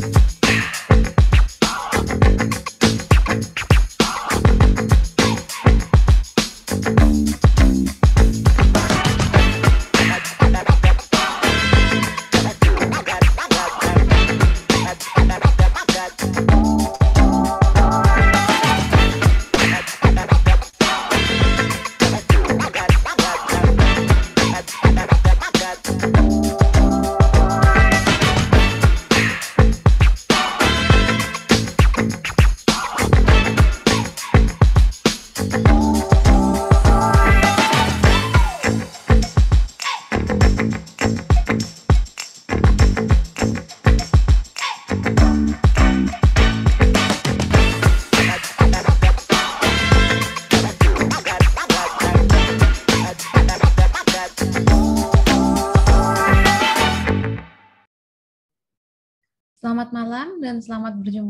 Thank you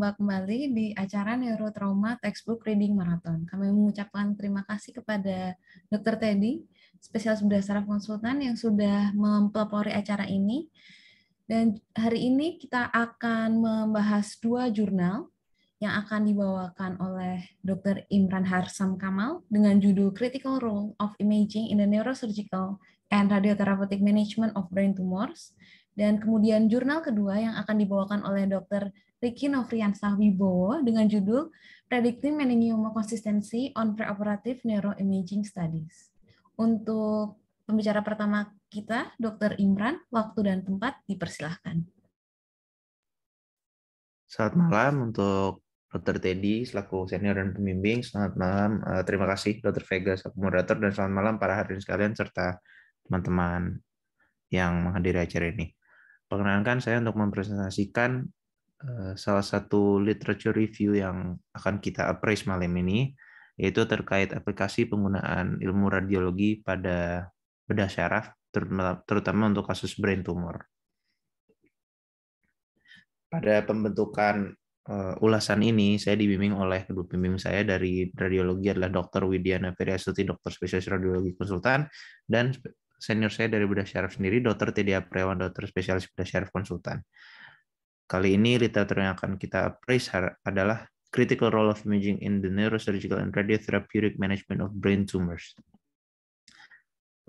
berjumpa kembali di acara Neurotrauma Textbook Reading Marathon. Kami mengucapkan terima kasih kepada Dr. Teddy, spesialis bedah saraf konsultan yang sudah mempelopori acara ini. Dan hari ini kita akan membahas dua jurnal yang akan dibawakan oleh Dr. Imran Harsam Kamal dengan judul Critical Role of Imaging in the Neurosurgical and Radiotherapeutic Management of Brain Tumors dan kemudian jurnal kedua yang akan dibawakan oleh Dr. Riki Novriansyah Wibowo dengan judul Predicting Meningioma Consistency on Preoperative Neuroimaging Studies. Untuk pembicara pertama kita, Dr. Imran, waktu dan tempat dipersilahkan. Selamat malam untuk Dr. Teddy selaku senior dan pembimbing. Selamat malam. Eh, terima kasih Dr. Vega selaku moderator dan selamat malam para hadirin sekalian serta teman-teman yang menghadiri acara ini. Perkenankan saya untuk mempresentasikan Eh, salah satu literature review yang akan kita appraise malam ini, yaitu terkait aplikasi penggunaan ilmu radiologi pada bedah syaraf, terutama untuk kasus brain tumor. Pada pembentukan uh, ulasan ini, saya dibimbing oleh kedua pembimbing saya dari radiologi adalah Dr. Widiana Periasuti, dokter spesialis radiologi konsultan, dan senior saya dari bedah syaraf sendiri, Dr. Tedia Prewan, dokter spesialis bedah syaraf konsultan. Kali ini literatur yang akan kita appraise adalah Critical Role of Imaging in the Neurosurgical and Radiotherapeutic Management of Brain Tumors.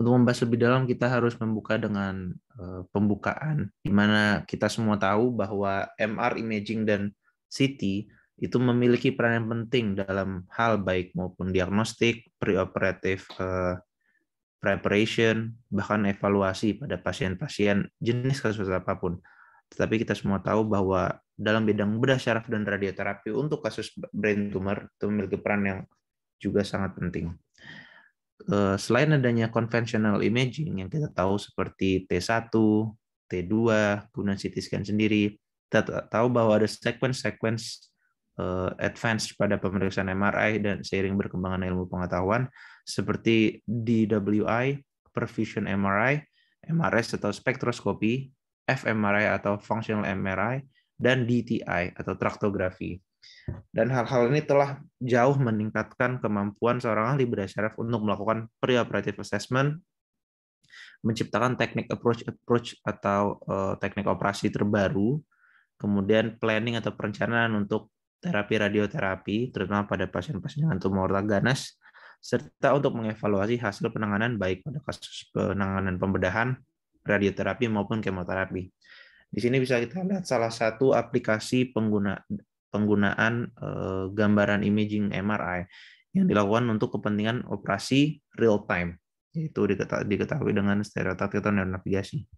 Untuk membahas lebih dalam, kita harus membuka dengan uh, pembukaan, di mana kita semua tahu bahwa MR imaging dan CT itu memiliki peran yang penting dalam hal baik maupun diagnostik, preoperative uh, preparation, bahkan evaluasi pada pasien-pasien jenis kasus apapun tetapi kita semua tahu bahwa dalam bidang bedah syaraf dan radioterapi untuk kasus brain tumor itu memiliki peran yang juga sangat penting. Eh, selain adanya konvensional imaging yang kita tahu seperti T1, T2, kemudian CT scan sendiri, kita tahu bahwa ada sequence-sequence eh, advance pada pemeriksaan MRI dan seiring berkembangan ilmu pengetahuan seperti DWI, perfusion MRI, MRS atau spektroskopi fMRI atau functional MRI dan DTI atau traktografi. Dan hal-hal ini telah jauh meningkatkan kemampuan seorang ahli bedah syaraf untuk melakukan preoperative assessment, menciptakan teknik approach approach atau uh, teknik operasi terbaru, kemudian planning atau perencanaan untuk terapi radioterapi, terutama pada pasien-pasien dengan tumor ganas, serta untuk mengevaluasi hasil penanganan baik pada kasus penanganan pembedahan radioterapi maupun kemoterapi. Di sini bisa kita lihat salah satu aplikasi pengguna, penggunaan eh, gambaran imaging MRI yang dilakukan untuk kepentingan operasi real time, yaitu diketahui dengan stereotaktik atau navigasi.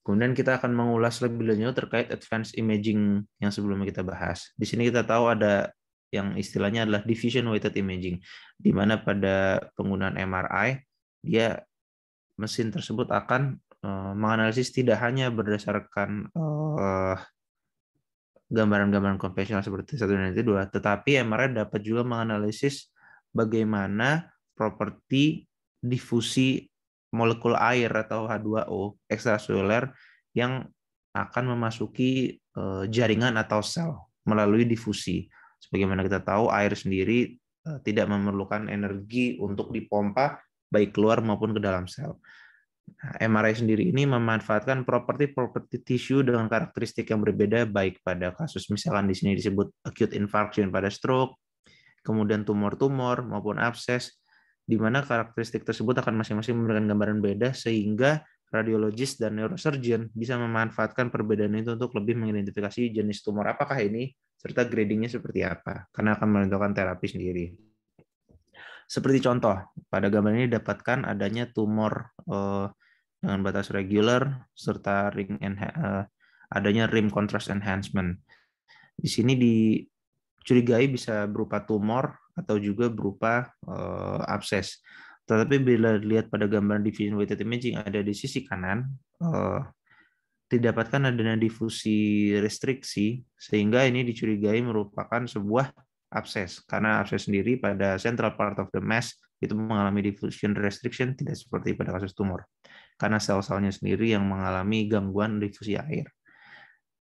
Kemudian kita akan mengulas lebih lanjut terkait advanced imaging yang sebelumnya kita bahas. Di sini kita tahu ada yang istilahnya adalah diffusion weighted imaging, di mana pada penggunaan MRI dia mesin tersebut akan uh, menganalisis tidak hanya berdasarkan uh, gambaran-gambaran konvensional seperti satu dan dua, tetapi MRI dapat juga menganalisis bagaimana properti difusi molekul air atau H2O ekstraseluler yang akan memasuki uh, jaringan atau sel melalui difusi. Sebagaimana kita tahu, air sendiri tidak memerlukan energi untuk dipompa baik keluar maupun ke dalam sel. Nah, MRI sendiri ini memanfaatkan properti-properti tisu dengan karakteristik yang berbeda baik pada kasus misalkan di sini disebut acute infarction pada stroke, kemudian tumor-tumor maupun abses di mana karakteristik tersebut akan masing-masing memberikan gambaran beda sehingga radiologis dan neurosurgeon bisa memanfaatkan perbedaan itu untuk lebih mengidentifikasi jenis tumor apakah ini serta gradingnya seperti apa karena akan menentukan terapi sendiri. Seperti contoh, pada gambar ini dapatkan adanya tumor uh, dengan batas regular serta ring uh, adanya rim contrast enhancement. Di sini dicurigai bisa berupa tumor atau juga berupa uh, abses. Tetapi bila dilihat pada gambar diffusion weighted imaging ada di sisi kanan, uh, didapatkan adanya difusi restriksi sehingga ini dicurigai merupakan sebuah abses karena abses sendiri pada central part of the mass itu mengalami diffusion restriction tidak seperti pada kasus tumor karena sel-selnya sendiri yang mengalami gangguan difusi air.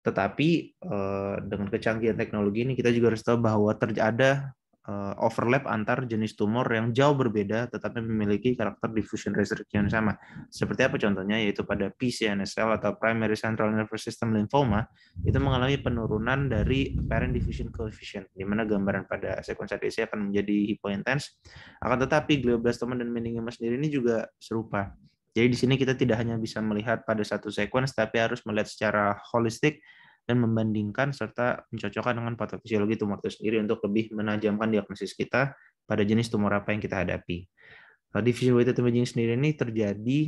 Tetapi eh, dengan kecanggihan teknologi ini kita juga harus tahu bahwa terjadi Eh, overlap antar jenis tumor yang jauh berbeda tetapi memiliki karakter diffusion restriction yang sama. Seperti apa contohnya? Yaitu pada PCNSL atau Primary Central Nervous System Lymphoma itu mengalami penurunan dari apparent diffusion coefficient di mana gambaran pada sekuensi ADC akan menjadi hypointense. Akan tetapi glioblastoma dan meningioma sendiri ini juga serupa. Jadi di sini kita tidak hanya bisa melihat pada satu sequence tapi harus melihat secara holistik dan membandingkan serta mencocokkan dengan patofisiologi tumor itu sendiri untuk lebih menajamkan diagnosis kita pada jenis tumor apa yang kita hadapi. Eh, diffusion weighted imaging sendiri ini terjadi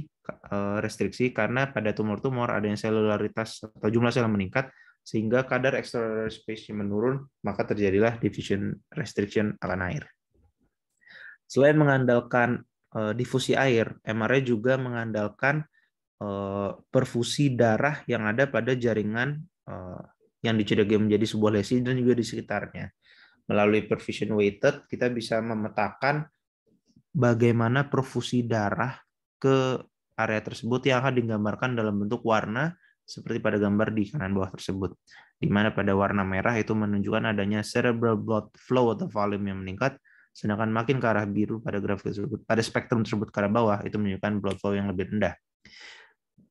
eh, restriksi karena pada tumor-tumor ada yang selularitas atau jumlah sel meningkat sehingga kadar extracellular space menurun, maka terjadilah diffusion restriction akan air. Selain mengandalkan eh, difusi air, MRI juga mengandalkan perfusi darah yang ada pada jaringan Eh, yang dicurigai menjadi sebuah lesi dan juga di sekitarnya. Melalui perfusion weighted, kita bisa memetakan bagaimana perfusi darah ke area tersebut yang akan digambarkan dalam bentuk warna seperti pada gambar di kanan bawah tersebut. Di mana pada warna merah itu menunjukkan adanya cerebral blood flow atau volume yang meningkat, sedangkan makin ke arah biru pada grafik tersebut, pada spektrum tersebut ke arah bawah itu menunjukkan blood flow yang lebih rendah.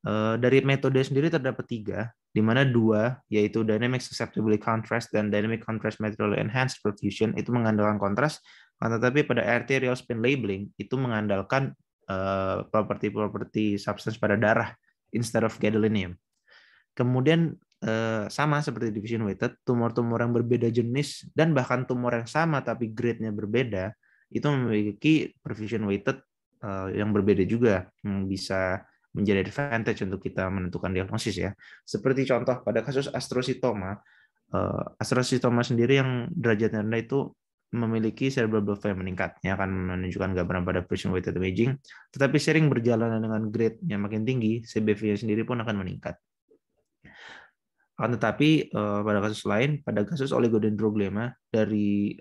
Eh, dari metode sendiri terdapat tiga, di mana dua, yaitu dynamic susceptibility contrast dan dynamic contrast material enhanced perfusion itu mengandalkan kontras, nah, tetapi pada arterial spin labeling itu mengandalkan eh, properti-properti uh, substance pada darah instead of gadolinium. Kemudian uh, sama seperti division weighted, tumor-tumor yang berbeda jenis dan bahkan tumor yang sama tapi grade-nya berbeda itu memiliki perfusion weighted uh, yang berbeda juga, yang hmm, bisa menjadi advantage untuk kita menentukan diagnosis ya. Seperti contoh pada kasus astrositoma, eh, astrositoma sendiri yang derajatnya rendah itu memiliki cerebral blood flow meningkat, ya akan menunjukkan gambaran pada patient weighted imaging. Tetapi sering berjalan dengan grade yang makin tinggi, CBV-nya sendiri pun akan meningkat. tetapi eh, pada kasus lain, pada kasus oligodendroglioma, dari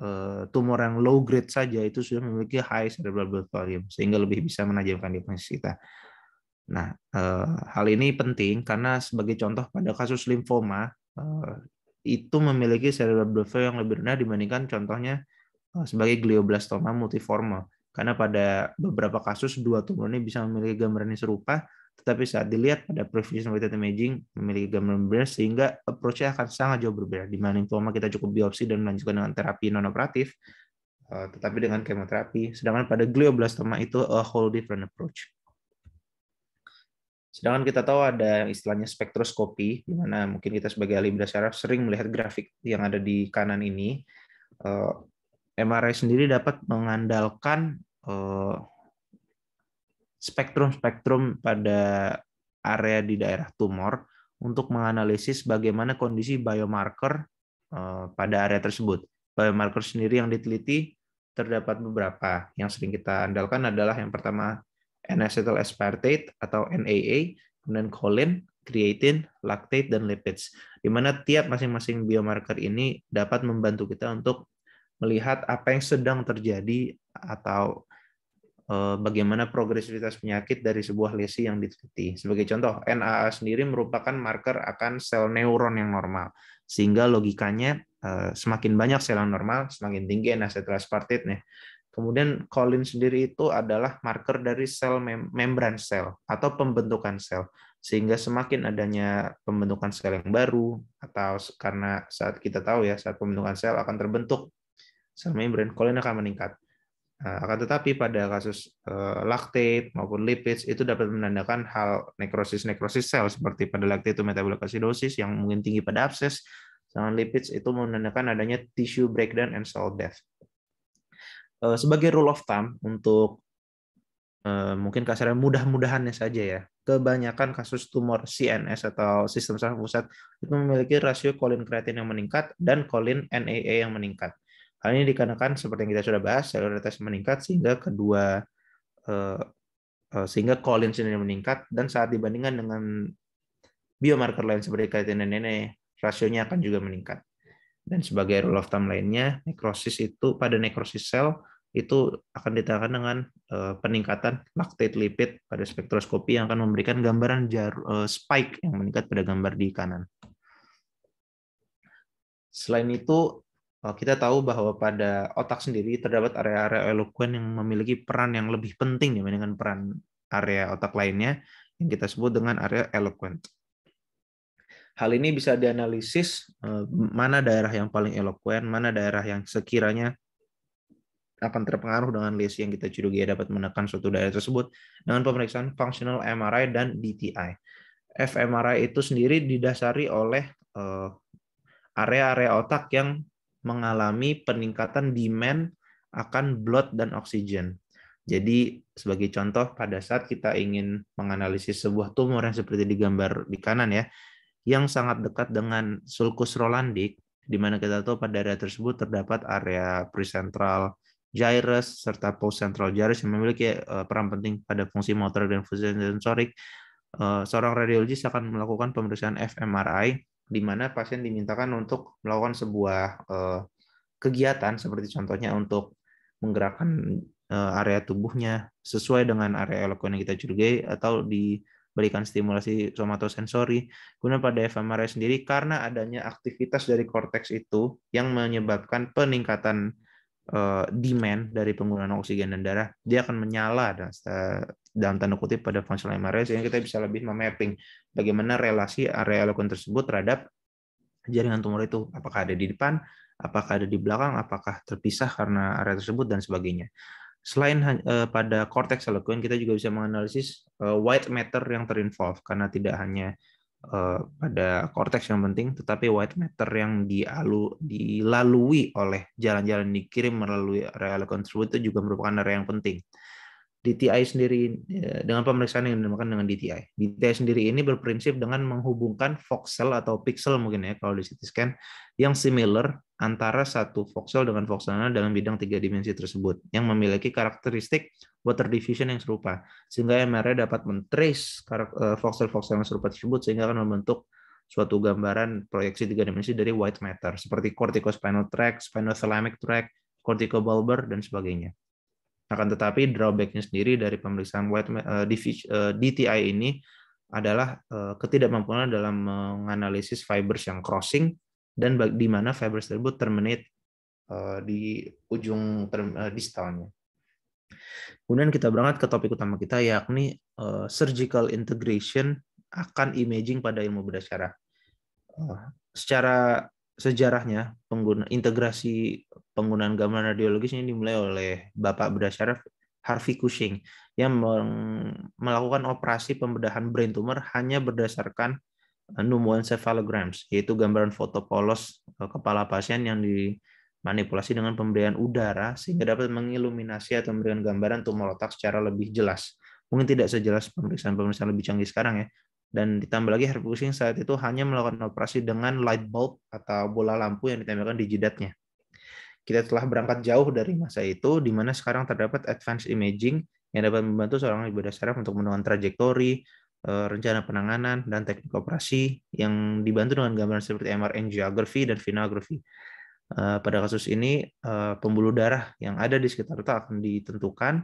eh, tumor yang low grade saja itu sudah memiliki high cerebral blood volume sehingga lebih bisa menajamkan diagnosis kita. Nah, eh, hal ini penting karena sebagai contoh pada kasus limfoma eh, itu memiliki cerebral blood flow yang lebih rendah dibandingkan contohnya eh, sebagai glioblastoma multiforme. Karena pada beberapa kasus dua tumor ini bisa memiliki gambaran yang serupa, tetapi saat dilihat pada prevision weighted imaging memiliki gambaran berbeda sehingga approach-nya akan sangat jauh berbeda. Di mana limfoma kita cukup biopsi dan melanjutkan dengan terapi non nonoperatif, eh, tetapi dengan kemoterapi. Sedangkan pada glioblastoma itu a whole different approach. Sedangkan kita tahu ada istilahnya spektroskopi, di mana mungkin kita sebagai ahli benda syaraf sering melihat grafik yang ada di kanan ini. Eh, MRI sendiri dapat mengandalkan eh, spektrum-spektrum pada area di daerah tumor untuk menganalisis bagaimana kondisi biomarker eh, pada area tersebut. Biomarker sendiri yang diteliti terdapat beberapa. Yang sering kita andalkan adalah yang pertama N-acetyl aspartate atau NAA, kemudian choline, creatine, lactate, dan lipids. Di mana tiap masing-masing biomarker ini dapat membantu kita untuk melihat apa yang sedang terjadi atau eh, bagaimana progresivitas penyakit dari sebuah lesi yang diteliti. Sebagai contoh, NAA sendiri merupakan marker akan sel neuron yang normal. Sehingga logikanya eh, semakin banyak sel yang normal, semakin tinggi N-acetyl aspartate nih. Kemudian kolin sendiri itu adalah marker dari sel mem membran sel atau pembentukan sel. Sehingga semakin adanya pembentukan sel yang baru atau karena saat kita tahu ya saat pembentukan sel akan terbentuk sel membran kolin akan meningkat. Nah, akan tetapi pada kasus eh, laktat maupun lipids itu dapat menandakan hal nekrosis-nekrosis sel seperti pada laktat itu acidosis yang mungkin tinggi pada abses, sedangkan lipids itu menandakan adanya tissue breakdown and cell death. Eh, sebagai rule of thumb untuk eh, mungkin kasarnya mudah-mudahannya saja ya kebanyakan kasus tumor CNS atau sistem saraf pusat itu memiliki rasio kolin kreatin yang meningkat dan kolin NAA yang meningkat. Hal ini dikarenakan seperti yang kita sudah bahas, seluruh meningkat sehingga kedua eh, sehingga kolin sendiri meningkat dan saat dibandingkan dengan biomarker lain seperti kreatin dan NAA, rasionya akan juga meningkat. Dan sebagai rule of thumb lainnya, nekrosis itu pada nekrosis sel itu akan ditandakan dengan eh, peningkatan lactate lipid pada spektroskopi yang akan memberikan gambaran eh, spike yang meningkat pada gambar di kanan. Selain itu, eh, kita tahu bahwa pada otak sendiri terdapat area-area eloquent yang memiliki peran yang lebih penting dibandingkan peran area otak lainnya yang kita sebut dengan area eloquent. Hal ini bisa dianalisis eh, mana daerah yang paling eloquent, mana daerah yang sekiranya akan terpengaruh dengan lesi yang kita curigai dapat menekan suatu daerah tersebut dengan pemeriksaan functional MRI dan DTI. fMRI itu sendiri didasari oleh eh, area-area otak yang mengalami peningkatan demand akan blood dan oksigen. Jadi sebagai contoh pada saat kita ingin menganalisis sebuah tumor yang seperti di gambar di kanan ya, yang sangat dekat dengan sulcus rolandik, di mana kita tahu pada area tersebut terdapat area precentral gyrus serta postcentral gyrus yang memiliki eh, peran penting pada fungsi motor dan fungsi sensorik. Eh, seorang radiologis akan melakukan pemeriksaan fMRI di mana pasien dimintakan untuk melakukan sebuah eh, kegiatan seperti contohnya untuk menggerakkan area tubuhnya sesuai dengan area elektronik yang kita curigai atau di berikan stimulasi somatosensori. Kemudian pada fMRI sendiri karena adanya aktivitas dari korteks itu yang menyebabkan peningkatan uh, demand dari penggunaan oksigen dan darah, dia akan menyala dan dalam tanda kutip pada fungsional MRI sehingga kita bisa lebih memapping bagaimana relasi area alokon tersebut terhadap jaringan tumor itu apakah ada di depan, apakah ada di belakang, apakah terpisah karena area tersebut dan sebagainya. Selain uh, pada korteks eloquent, kita juga bisa menganalisis uh, white matter yang terinvolve karena tidak hanya uh, pada korteks yang penting, tetapi white matter yang dialu, dilalui oleh jalan-jalan dikirim melalui area eloquent itu juga merupakan area yang penting. DTI sendiri ya, dengan pemeriksaan yang dinamakan dengan DTI. DTI sendiri ini berprinsip dengan menghubungkan voxel atau pixel mungkin ya kalau di CT scan yang similar antara satu voxel dengan voxel dalam bidang tiga dimensi tersebut yang memiliki karakteristik water diffusion yang serupa sehingga MRI dapat men-trace voxel-voxel eh, yang serupa tersebut sehingga akan membentuk suatu gambaran proyeksi tiga dimensi dari white matter seperti corticospinal tract, spinothalamic tract, corticobulbar dan sebagainya. Akan tetapi drawbacknya sendiri dari pemeriksaan white eh, DTI eh, ini adalah eh, ketidakmampuan dalam menganalisis fibers yang crossing dan di mana fibers tersebut terminate di ujung term, distalnya. Kemudian kita berangkat ke topik utama kita yakni surgical integration akan imaging pada ilmu bedah syaraf. Secara sejarahnya pengguna integrasi penggunaan gambar radiologis ini dimulai oleh Bapak Berdasar Harvey Cushing yang melakukan operasi pembedahan brain tumor hanya berdasarkan eh, cephalograms, yaitu gambaran foto polos eh, kepala pasien yang dimanipulasi dengan pemberian udara sehingga dapat mengiluminasi atau memberikan gambaran tumor otak secara lebih jelas. Mungkin tidak sejelas pemeriksaan-pemeriksaan lebih canggih sekarang ya. Dan ditambah lagi Harvey Cushing saat itu hanya melakukan operasi dengan light bulb atau bola lampu yang ditempelkan di jidatnya kita telah berangkat jauh dari masa itu, di mana sekarang terdapat advanced imaging yang dapat membantu seorang ibadah saraf untuk menemukan trajektori, eh, rencana penanganan, dan teknik operasi yang dibantu dengan gambaran seperti MR angiography dan finography. Eh, pada kasus ini, eh, pembuluh darah yang ada di sekitar itu akan ditentukan,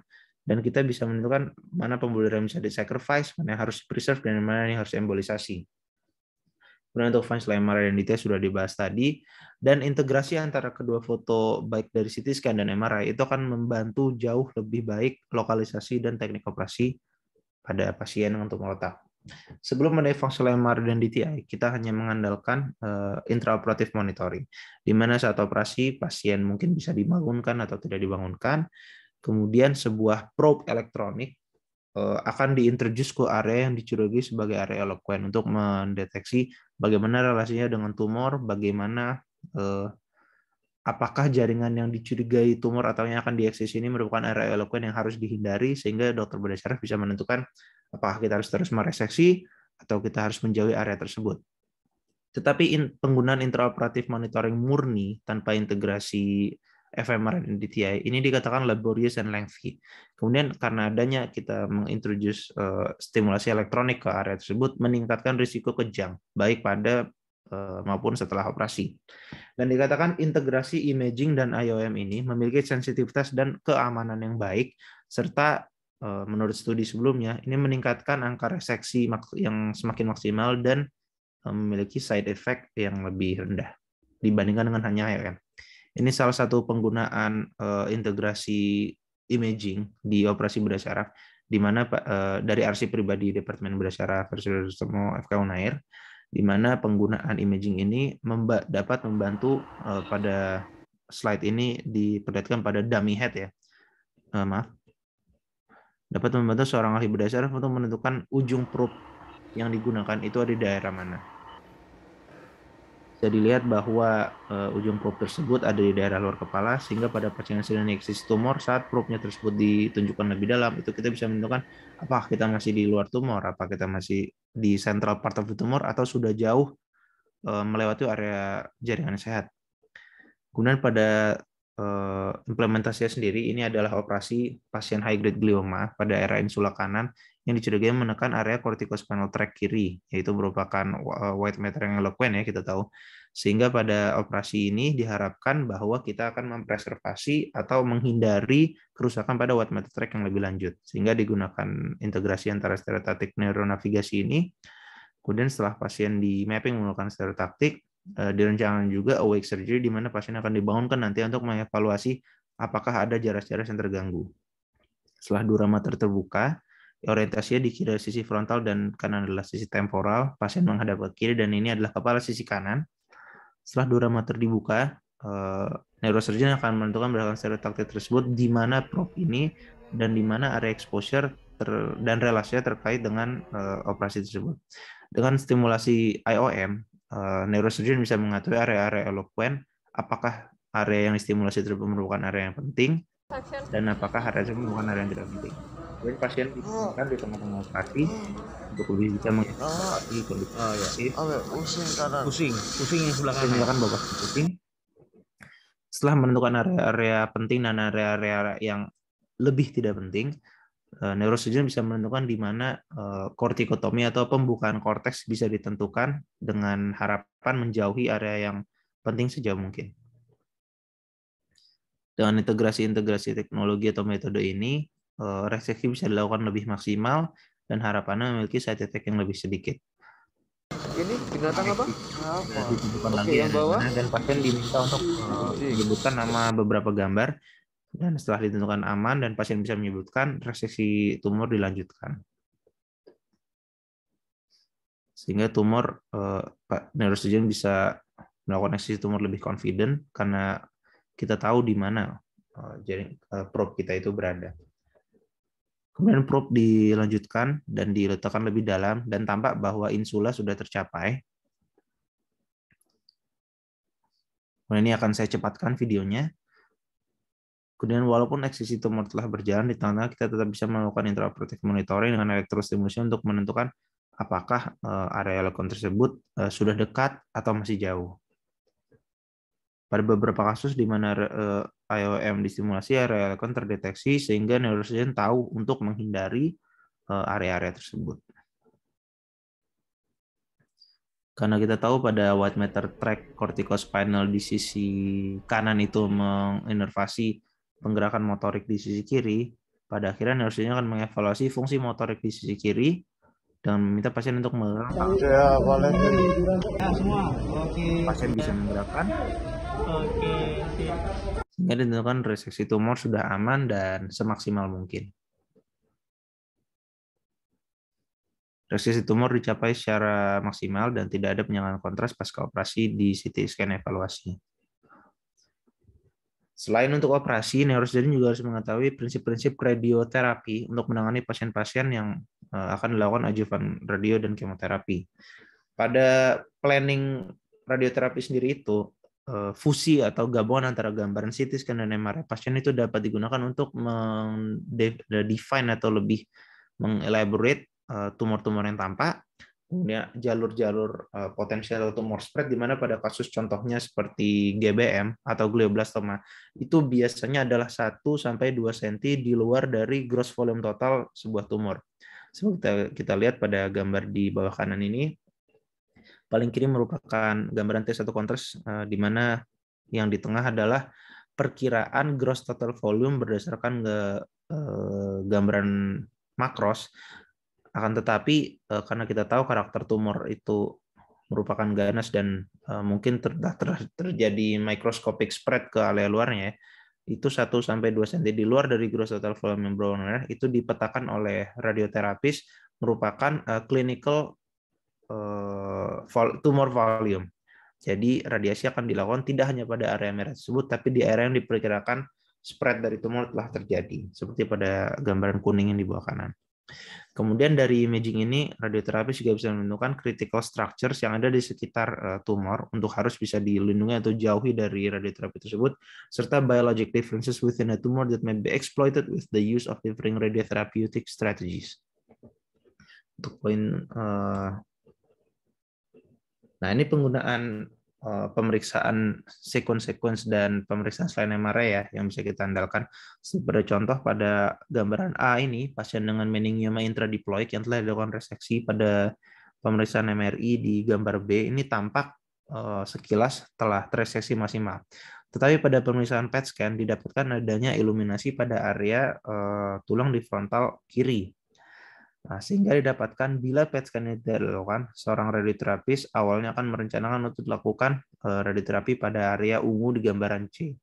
dan kita bisa menentukan mana pembuluh darah yang bisa disacrifice, mana yang harus preserve, dan mana yang harus embolisasi. Kemudian untuk fine slammer dan Dita sudah dibahas tadi. Dan integrasi antara kedua foto baik dari CT scan dan MRI itu akan membantu jauh lebih baik lokalisasi dan teknik operasi pada pasien untuk otak. Sebelum ada fungsi lemar dan DTI, kita hanya mengandalkan uh, intraoperatif monitoring, di mana saat operasi pasien mungkin bisa dibangunkan atau tidak dibangunkan. Kemudian sebuah probe elektronik Eh, akan diintroduce ke area yang dicurigai sebagai area eloquent untuk mendeteksi bagaimana relasinya dengan tumor, bagaimana eh, apakah jaringan yang dicurigai tumor atau yang akan dieksekusi ini merupakan area eloquent yang harus dihindari sehingga dokter bedah syaraf bisa menentukan apakah kita harus terus mereseksi atau kita harus menjauhi area tersebut. Tetapi penggunaan intraoperatif monitoring murni tanpa integrasi ephemeral DTI. Ini dikatakan laborious and lengthy. Kemudian karena adanya kita mengintroduce uh, stimulasi elektronik ke area tersebut meningkatkan risiko kejang baik pada uh, maupun setelah operasi. Dan dikatakan integrasi imaging dan IOM ini memiliki sensitivitas dan keamanan yang baik serta eh, menurut studi sebelumnya ini meningkatkan angka reseksi yang semakin maksimal dan memiliki side effect yang lebih rendah dibandingkan dengan hanya IOM. Ini salah satu penggunaan uh, integrasi imaging di operasi bedah syaraf di mana uh, dari arsip pribadi Departemen Bedah Syaraf Versi Sumo FK Unair di mana penggunaan imaging ini memba dapat membantu uh, pada slide ini diperlihatkan pada dummy head ya. Uh, maaf. Dapat membantu seorang ahli bedah syaraf untuk menentukan ujung probe yang digunakan itu ada di daerah mana bisa dilihat bahwa uh, ujung probe tersebut ada di daerah luar kepala sehingga pada pasien yang sedang eksis tumor saat probe-nya tersebut ditunjukkan lebih dalam itu kita bisa menentukan apakah kita masih di luar tumor, apa kita masih di central part of the tumor atau sudah jauh uh, melewati area jaringan sehat. Kemudian pada uh, implementasinya sendiri ini adalah operasi pasien high grade glioma pada area insula kanan yang dicurigai menekan area corticospinal tract kiri yaitu merupakan eh, white matter yang eloquent ya kita tahu sehingga pada operasi ini diharapkan bahwa kita akan mempreservasi atau menghindari kerusakan pada white matter tract yang lebih lanjut sehingga digunakan integrasi antara stereotaktik neuronavigasi ini kemudian setelah pasien di mapping menggunakan stereotaktik Eh, direncanakan juga awake surgery di mana pasien akan dibangunkan nanti untuk mengevaluasi apakah ada jarak-jarak yang terganggu. Setelah dura terbuka, orientasinya di kiri sisi frontal dan kanan adalah sisi temporal. Pasien menghadap ke kiri dan ini adalah kepala sisi kanan. Setelah dura mater dibuka, eh, neurosurgeon akan menentukan berdasarkan stereotaktik tersebut di mana prop ini dan di mana area exposure ter, dan relasinya terkait dengan uh, operasi tersebut. Dengan stimulasi IOM Eh, neurosurgeon bisa mengetahui area-area eloquen, apakah area yang stimulasi tersebut merupakan area yang penting dan apakah area tersebut merupakan area yang tidak penting. Jadi pasien kan di tengah-tengah operasi untuk lebih bisa mengidentifikasi kondisi oh, ya. pusing kanan. Pusing, pusing yang sebelah kanan. Silakan bapak pusing. Setelah menentukan area-area penting dan area-area yang lebih tidak penting, Eh, neurosurgeon bisa menentukan di mana eh, kortikotomi atau pembukaan korteks bisa ditentukan dengan harapan menjauhi area yang penting sejauh mungkin. Dengan integrasi-integrasi teknologi atau metode ini, eh, reseksi bisa dilakukan lebih maksimal dan harapannya memiliki side effect yang lebih sedikit. Ini binatang apa? Oke, yang bawah. Dan pasien diminta untuk menyebutkan nama beberapa gambar dan setelah ditentukan aman dan pasien bisa menyebutkan, reseksi tumor dilanjutkan. Sehingga tumor, eh, Pak neurosurgeon bisa melakukan reseksi tumor lebih confident karena kita tahu di mana eh, jadi eh, probe kita itu berada. Kemudian probe dilanjutkan dan diletakkan lebih dalam dan tampak bahwa insula sudah tercapai. Kemudian ini akan saya cepatkan videonya. Kemudian walaupun eksisi tumor telah berjalan di tengah, kita tetap bisa melakukan intraoperatif monitoring dengan elektrostimulasi untuk menentukan apakah eh, area leukon tersebut eh, sudah dekat atau masih jauh. Pada beberapa kasus di mana eh, IOM distimulasi, area leukon terdeteksi sehingga neurosurgeon tahu untuk menghindari area-area tersebut. Karena kita tahu pada white matter tract corticospinal di sisi kanan itu menginervasi penggerakan motorik di sisi kiri, pada akhirnya nurse akan mengevaluasi fungsi motorik di sisi kiri dan meminta pasien untuk menggerakkan. Ya, boleh. Ya, semua. Oke. Pasien bisa menggerakkan. Oke, Sehingga ditentukan reseksi tumor sudah aman dan semaksimal mungkin. Resesi tumor dicapai secara maksimal dan tidak ada penyerangan kontras pasca operasi di CT scan evaluasi. Selain untuk operasi, neurosurgeon juga harus mengetahui prinsip-prinsip radioterapi untuk menangani pasien-pasien yang eh, akan dilakukan ajuvan radio dan kemoterapi. Pada planning radioterapi sendiri itu, eh, fusi atau gabungan antara gambaran CT scan dan MRI pasien itu dapat digunakan untuk mendefine atau lebih mengelaborate eh, tumor-tumor yang tampak punya jalur-jalur uh, potensial tumor spread di mana pada kasus contohnya seperti GBM atau glioblastoma itu biasanya adalah 1 sampai 2 cm di luar dari gross volume total sebuah tumor. Seperti kita, kita lihat pada gambar di bawah kanan ini paling kiri merupakan gambaran T1 kontras eh, di mana yang di tengah adalah perkiraan gross total volume berdasarkan eh, gambaran makros akan tetapi eh, karena kita tahu karakter tumor itu merupakan ganas dan eh, mungkin ter ter terjadi microscopic spread ke area luarnya ya, itu 1 sampai 2 cm di luar dari gross total volume membrane itu dipetakan oleh radioterapis merupakan uh, clinical uh, tumor volume. Jadi radiasi akan dilakukan tidak hanya pada area merah tersebut tapi di area yang diperkirakan spread dari tumor telah terjadi seperti pada gambaran kuning yang di bawah kanan. Kemudian dari imaging ini radioterapi juga bisa menentukan critical structures yang ada di sekitar eh, tumor untuk harus bisa dilindungi atau jauhi dari radioterapi tersebut serta biologic differences within a tumor that may be exploited with the use of different radiotherapeutic strategies. Untuk poin uh, Nah, ini penggunaan Eh, pemeriksaan sequence-sequence dan pemeriksaan selain MRI ya yang bisa kita andalkan. Sebagai contoh pada gambaran A ini pasien dengan meningioma intradiploid yang telah dilakukan reseksi pada pemeriksaan MRI di gambar B ini tampak eh, sekilas telah tereseksi maksimal. Tetapi pada pemeriksaan PET scan didapatkan adanya iluminasi pada area eh, tulang di frontal kiri Nah, sehingga didapatkan bila PET scan itu dilakukan, seorang radioterapis awalnya akan merencanakan untuk dilakukan eh, radioterapi pada area ungu di gambaran C.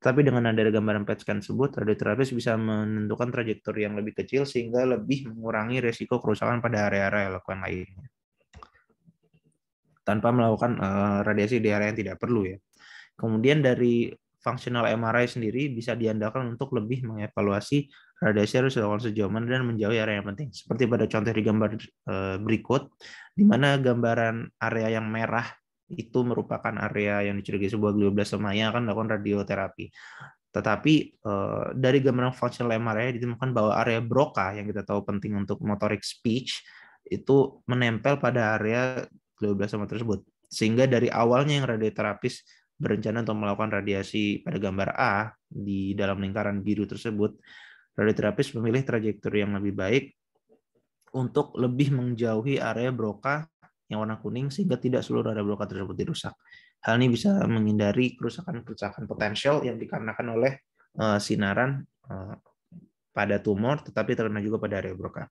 Tapi dengan ada gambaran PET scan tersebut, radioterapis bisa menentukan trajektori yang lebih kecil sehingga lebih mengurangi resiko kerusakan pada area-area lakukan lainnya. Tanpa melakukan eh, radiasi di area yang tidak perlu ya. Kemudian dari fungsional MRI sendiri bisa diandalkan untuk lebih mengevaluasi radiasi harus dilakukan sejauh mana dan menjauhi area yang penting. Seperti pada contoh di gambar eh, berikut, di mana gambaran area yang merah itu merupakan area yang dicurigai sebuah glioblastoma yang akan dilakukan radioterapi. Tetapi eh, dari gambaran functional ya, ditemukan bahwa area Broca yang kita tahu penting untuk motorik speech itu menempel pada area glioblastoma tersebut. Sehingga dari awalnya yang radioterapis berencana untuk melakukan radiasi pada gambar A di dalam lingkaran biru tersebut, radioterapis memilih trajektori yang lebih baik untuk lebih menjauhi area broka yang warna kuning sehingga tidak seluruh area broka tersebut dirusak. Hal ini bisa menghindari kerusakan-kerusakan potensial yang dikarenakan oleh uh, sinaran uh, pada tumor, tetapi terkena juga pada area broka.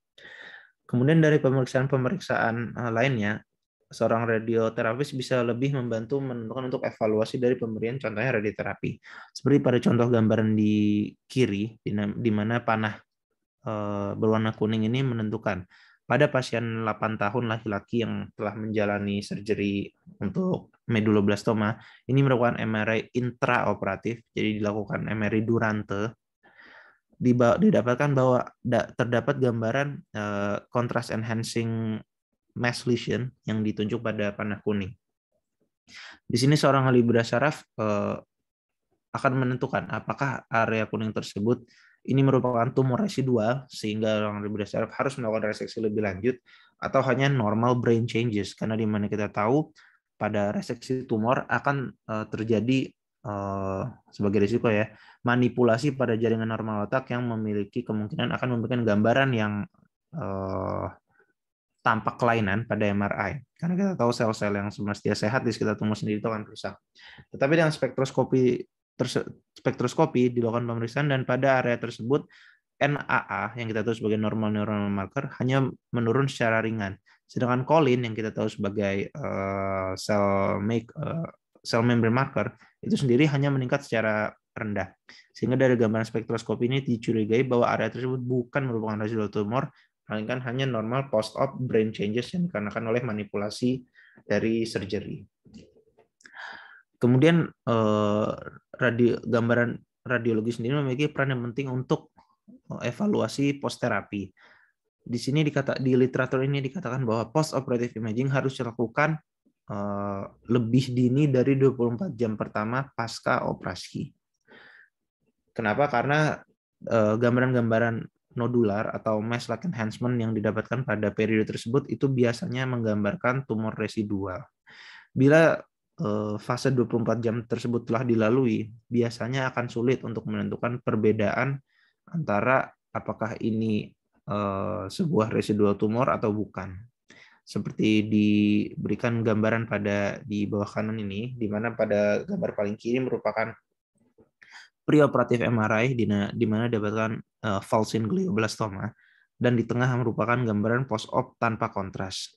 Kemudian dari pemeriksaan-pemeriksaan eh, lainnya, seorang radioterapis bisa lebih membantu menentukan untuk evaluasi dari pemberian contohnya radioterapi. Seperti pada contoh gambaran di kiri, di, mana panah eh, berwarna kuning ini menentukan pada pasien 8 tahun laki-laki yang telah menjalani surgery untuk medulloblastoma, ini merupakan MRI intraoperatif, jadi dilakukan MRI durante didapatkan bahwa terdapat gambaran eh, kontras contrast enhancing mass lesion yang ditunjuk pada panah kuning. Di sini seorang ahli bedah saraf eh, akan menentukan apakah area kuning tersebut ini merupakan tumor residual sehingga orang ahli bedah saraf harus melakukan reseksi lebih lanjut atau hanya normal brain changes karena di mana kita tahu pada reseksi tumor akan eh, terjadi eh, sebagai risiko ya manipulasi pada jaringan normal otak yang memiliki kemungkinan akan memberikan gambaran yang eh, tanpa kelainan pada MRI. Karena kita tahu sel-sel yang semestinya sehat di sekitar tumor sendiri itu akan rusak. Tetapi dengan spektroskopi spektroskopi dilakukan pemeriksaan dan pada area tersebut NAA yang kita tahu sebagai normal neuronal marker hanya menurun secara ringan. Sedangkan kolin yang kita tahu sebagai uh, eh, cell make uh, eh, cell membrane marker itu sendiri hanya meningkat secara rendah. Sehingga dari gambaran spektroskopi ini dicurigai bahwa area tersebut bukan merupakan residual tumor melainkan hanya normal post-op brain changes yang dikarenakan oleh manipulasi dari surgery. Kemudian eh, radio, gambaran radiologi sendiri memiliki peran yang penting untuk eh, evaluasi post terapi. Di sini dikata di literatur ini dikatakan bahwa post operative imaging harus dilakukan eh, lebih dini dari 24 jam pertama pasca operasi. Kenapa? Karena gambaran-gambaran nodular atau mass like enhancement yang didapatkan pada periode tersebut itu biasanya menggambarkan tumor residual. Bila eh, fase 24 jam tersebut telah dilalui, biasanya akan sulit untuk menentukan perbedaan antara apakah ini eh, sebuah residual tumor atau bukan. Seperti diberikan gambaran pada di bawah kanan ini, di mana pada gambar paling kiri merupakan preoperatif MRI di, di mana dapatkan uh, eh, falsin glioblastoma dan di tengah merupakan gambaran post-op tanpa kontras.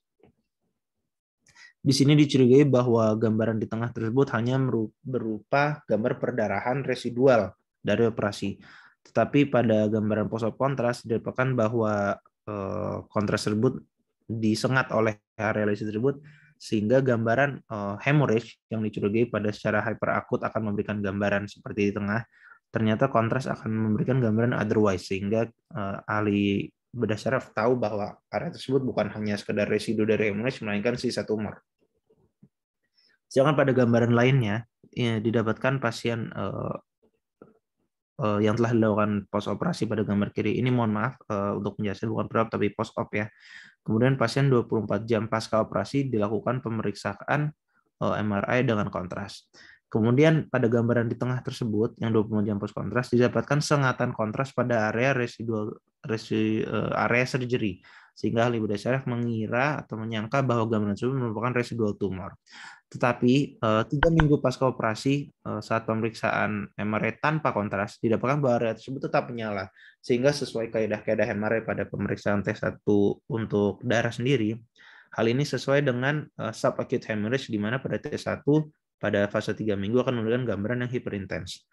Di sini dicurigai bahwa gambaran di tengah tersebut hanya berupa gambar perdarahan residual dari operasi. Tetapi pada gambaran post-op kontras dapatkan bahwa eh, kontras tersebut disengat oleh area tersebut sehingga gambaran uh, hemorrhage yang dicurigai pada secara hyperakut akan memberikan gambaran seperti di tengah. Ternyata kontras akan memberikan gambaran otherwise sehingga uh, ahli bedah syaraf tahu bahwa area tersebut bukan hanya sekedar residu dari hemorrhage melainkan sisa tumor. Sedangkan pada gambaran lainnya ya, didapatkan pasien uh, uh, yang telah dilakukan post operasi pada gambar kiri. Ini mohon maaf uh, untuk penjelasan bukan pre-op tapi post op ya. Kemudian pasien 24 jam pasca operasi dilakukan pemeriksaan uh, eh, MRI dengan kontras. Kemudian pada gambaran di tengah tersebut yang 24 jam post kontras didapatkan sengatan kontras pada area residual resi, uh, area surgery sehingga ahli budaya syaraf mengira atau menyangka bahwa gambaran tersebut merupakan residual tumor. Tetapi eh, tiga minggu pasca operasi eh, saat pemeriksaan MRI tanpa kontras didapatkan bahwa area tersebut tetap menyala sehingga sesuai kaidah-kaidah MRI pada pemeriksaan tes satu untuk darah sendiri Hal ini sesuai dengan uh, subacute hemorrhage di mana pada tes 1 pada fase 3 minggu akan menunjukkan gambaran yang hiperintens.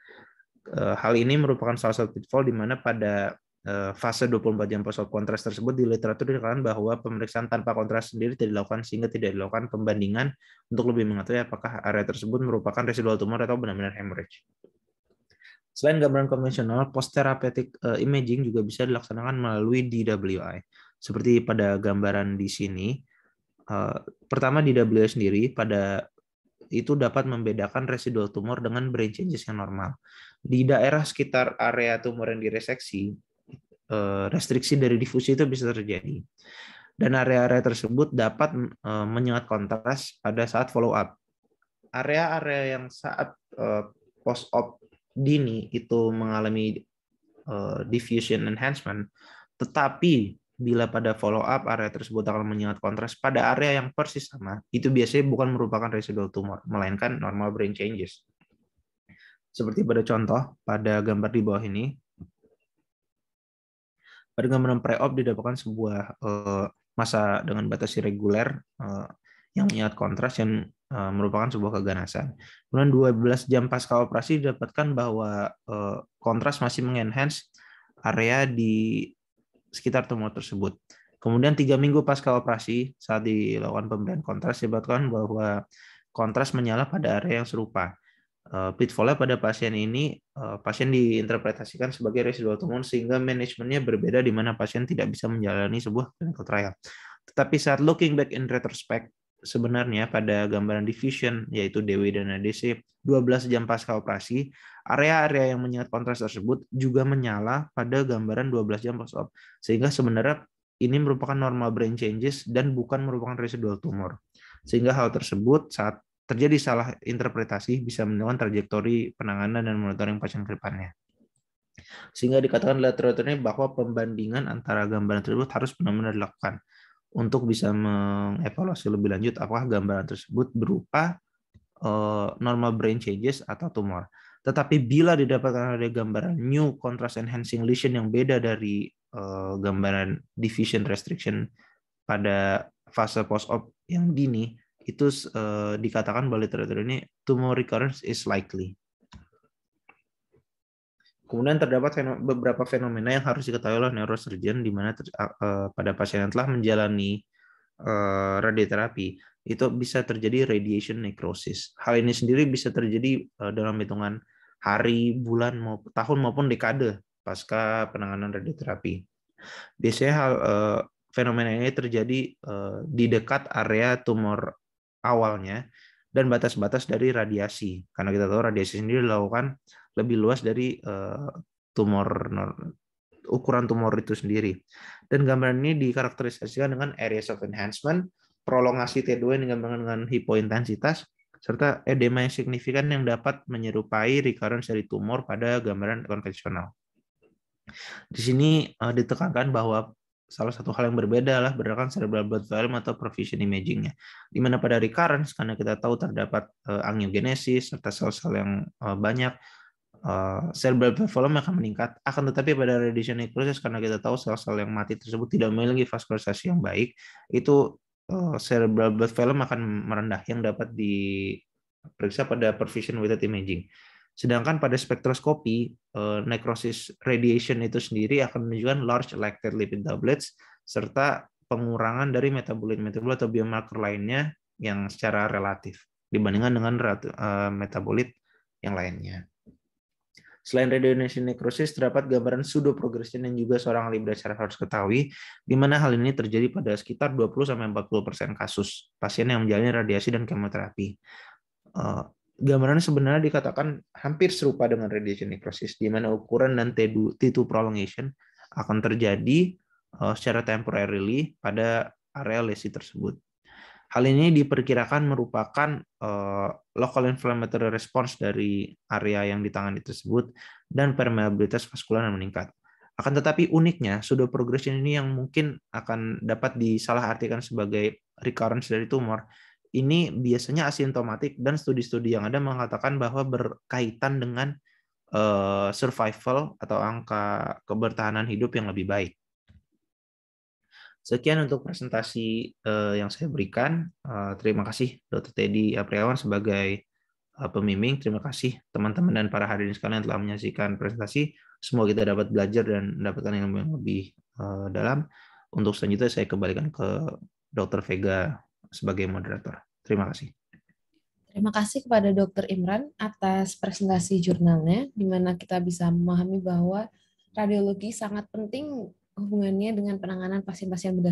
hal ini merupakan salah satu pitfall di mana pada Eh, fase 24 jam post kontras tersebut di literatur dikatakan bahwa pemeriksaan tanpa kontras sendiri tidak dilakukan sehingga tidak dilakukan pembandingan untuk lebih mengetahui apakah area tersebut merupakan residual tumor atau benar-benar hemorrhage. Selain gambaran konvensional, post therapeutic eh, imaging juga bisa dilaksanakan melalui DWI. Seperti pada gambaran di sini, eh, pertama DWI sendiri pada itu dapat membedakan residual tumor dengan brain changes yang normal. Di daerah sekitar area tumor yang direseksi, Eh, restriksi dari difusi itu bisa terjadi. Dan area-area tersebut dapat eh, menyengat kontras pada saat follow up. Area-area yang saat eh, post op dini itu mengalami diffusion enhancement, tetapi bila pada follow up area tersebut akan menyengat kontras pada area yang persis sama, itu biasanya bukan merupakan residual tumor, melainkan normal brain changes. Seperti pada contoh pada gambar di bawah ini, pada pergumulan pre-op didapatkan sebuah uh, masa dengan batas reguler uh, yang mengingat kontras yang uh, eh, merupakan sebuah keganasan. Kemudian 12 jam pasca operasi didapatkan bahwa uh, kontras masih mengenhance area di sekitar tumor tersebut. Kemudian tiga minggu pasca operasi saat dilakukan pemberian kontras didapatkan bahwa kontras menyala pada area yang serupa. Eh, pitfallnya pada pasien ini, eh, pasien diinterpretasikan sebagai residual tumor sehingga manajemennya berbeda di mana pasien tidak bisa menjalani sebuah clinical trial. Tetapi saat looking back in retrospect, sebenarnya pada gambaran diffusion yaitu DW dan ADC 12 jam pasca operasi, area-area yang menyengat kontras tersebut juga menyala pada gambaran 12 jam pasca op. Sehingga sebenarnya ini merupakan normal brain changes dan bukan merupakan residual tumor. Sehingga hal tersebut saat terjadi salah interpretasi bisa menentukan trajektori penanganan dan monitoring pasien ke depannya. Sehingga dikatakan literaturnya bahwa pembandingan antara gambaran tersebut harus benar-benar dilakukan untuk bisa mengevaluasi lebih lanjut apakah gambaran tersebut berupa eh, normal brain changes atau tumor. Tetapi bila didapatkan ada gambaran new contrast enhancing lesion yang beda dari eh, gambaran division restriction pada fase post op yang dini, itu uh, dikatakan bahwa literatur ini tumor recurrence is likely. Kemudian terdapat fenomena, beberapa fenomena yang harus diketahui oleh neurosurgeon di mana ter, uh, pada pasien yang telah menjalani uh, radioterapi itu bisa terjadi radiation necrosis. Hal ini sendiri bisa terjadi uh, dalam hitungan hari, bulan, maupun tahun maupun dekade pasca penanganan radioterapi. Biasanya hal uh, fenomena ini terjadi uh, di dekat area tumor awalnya dan batas-batas dari radiasi. Karena kita tahu radiasi sendiri dilakukan lebih luas dari eh, tumor ukuran tumor itu sendiri. Dan gambaran ini dikarakterisasikan dengan areas of enhancement, prolongasi T2 yang digambarkan dengan hipointensitas, serta edema yang signifikan yang dapat menyerupai recurrence dari tumor pada gambaran konvensional. Di sini eh, ditekankan bahwa salah satu hal yang berbeda lah berdasarkan cerebral blood volume atau perfusion imagingnya. Di mana pada recurrence karena kita tahu terdapat uh, angiogenesis serta sel-sel yang uh, banyak uh, cerebral blood volume akan meningkat. Akan tetapi pada radiation necrosis karena kita tahu sel-sel yang mati tersebut tidak memiliki vaskularisasi yang baik, itu uh, cerebral blood volume akan merendah yang dapat diperiksa pada perfusion weighted imaging. Sedangkan pada spektroskopi, eh, necrosis radiation itu sendiri akan menunjukkan large elected lipid doublets serta pengurangan dari metabolit metabolit atau biomarker lainnya yang secara relatif dibandingkan dengan eh, metabolit yang lainnya. Selain radiation necrosis, terdapat gambaran pseudo progression yang juga seorang ahli belajar harus ketahui, di mana hal ini terjadi pada sekitar 20-40% kasus pasien yang menjalani radiasi dan kemoterapi. Eh, Gambaran sebenarnya dikatakan hampir serupa dengan radiation necrosis, di mana ukuran dan T2 prolongation akan terjadi eh, secara temporarily pada area lesi tersebut. Hal ini diperkirakan merupakan eh, local inflammatory response dari area yang ditangani tersebut dan permeabilitas vaskular yang meningkat. Akan tetapi uniknya, pseudo progression ini yang mungkin akan dapat disalahartikan sebagai recurrence dari tumor, ini biasanya asimptomatik dan studi-studi yang ada mengatakan bahwa berkaitan dengan eh, survival atau angka kebertahanan hidup yang lebih baik. Sekian untuk presentasi eh, yang saya berikan. Eh, terima kasih Dr. Teddy Apriawan sebagai uh, Terima kasih teman-teman dan para hadirin sekalian telah menyaksikan presentasi. Semoga kita dapat belajar dan mendapatkan ilmu yang lebih dalam. Untuk selanjutnya saya kembalikan ke Dr. Vega sebagai moderator. Terima kasih. Terima kasih kepada Dr. Imran atas presentasi jurnalnya, di mana kita bisa memahami bahwa radiologi sangat penting hubungannya dengan penanganan pasien-pasien muda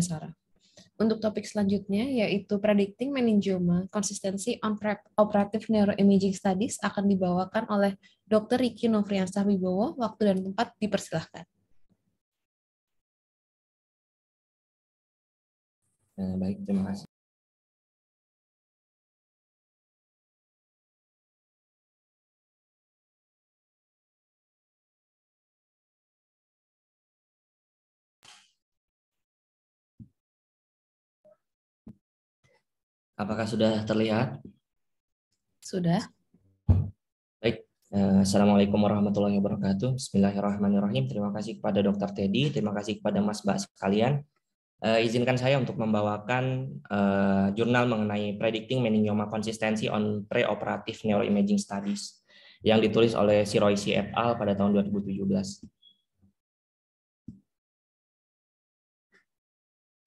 Untuk topik selanjutnya, yaitu Predicting Meningioma, Konsistensi on Operative Neuroimaging Studies akan dibawakan oleh Dr. Riki Novriansyah Wibowo. Waktu dan tempat dipersilahkan. Eh, baik, terima kasih. Apakah sudah terlihat? Sudah. Baik. Eh, assalamualaikum warahmatullahi wabarakatuh. Bismillahirrahmanirrahim. Terima kasih kepada Dr. Teddy. Terima kasih kepada Mas Mbak sekalian. Uh, izinkan saya untuk membawakan uh, jurnal mengenai Predicting Meningioma Consistency on Preoperative Neuroimaging Studies yang ditulis oleh Siroisi et al. pada tahun 2017.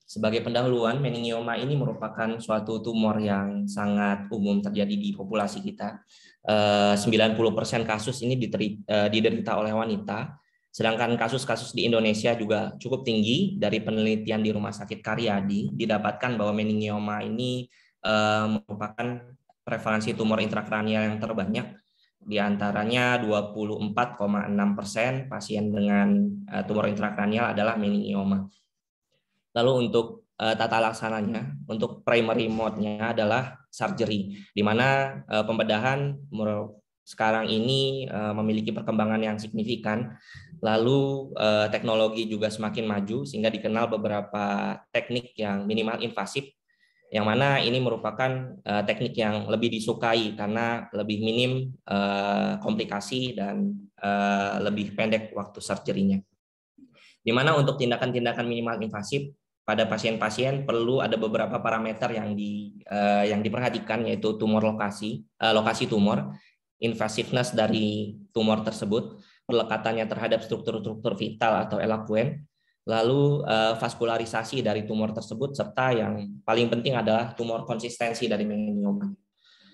Sebagai pendahuluan, meningioma ini merupakan suatu tumor yang sangat umum terjadi di populasi kita. 90% eh, kasus ini eh, diderita oleh wanita, sedangkan kasus-kasus di Indonesia juga cukup tinggi. Dari penelitian di Rumah Sakit Karyadi didapatkan bahwa meningioma ini eh, merupakan prevalensi tumor intrakranial yang terbanyak di antaranya 24,6 persen pasien dengan tumor intrakranial adalah meningioma. Lalu untuk uh, tata laksananya, untuk primary mode-nya adalah surgery, di mana uh, pembedahan sekarang ini uh, memiliki perkembangan yang signifikan. Lalu uh, teknologi juga semakin maju sehingga dikenal beberapa teknik yang minimal invasif yang mana ini merupakan uh, teknik yang lebih disukai karena lebih minim uh, komplikasi dan uh, lebih pendek waktu surgery-nya. Di mana untuk tindakan-tindakan minimal invasif pada pasien-pasien perlu ada beberapa parameter yang di uh, yang diperhatikan yaitu tumor lokasi, uh, lokasi tumor, invasiveness dari tumor tersebut, perlekatannya terhadap struktur-struktur vital atau elakuen, lalu uh, vaskularisasi dari tumor tersebut serta yang paling penting adalah tumor konsistensi dari meningioma.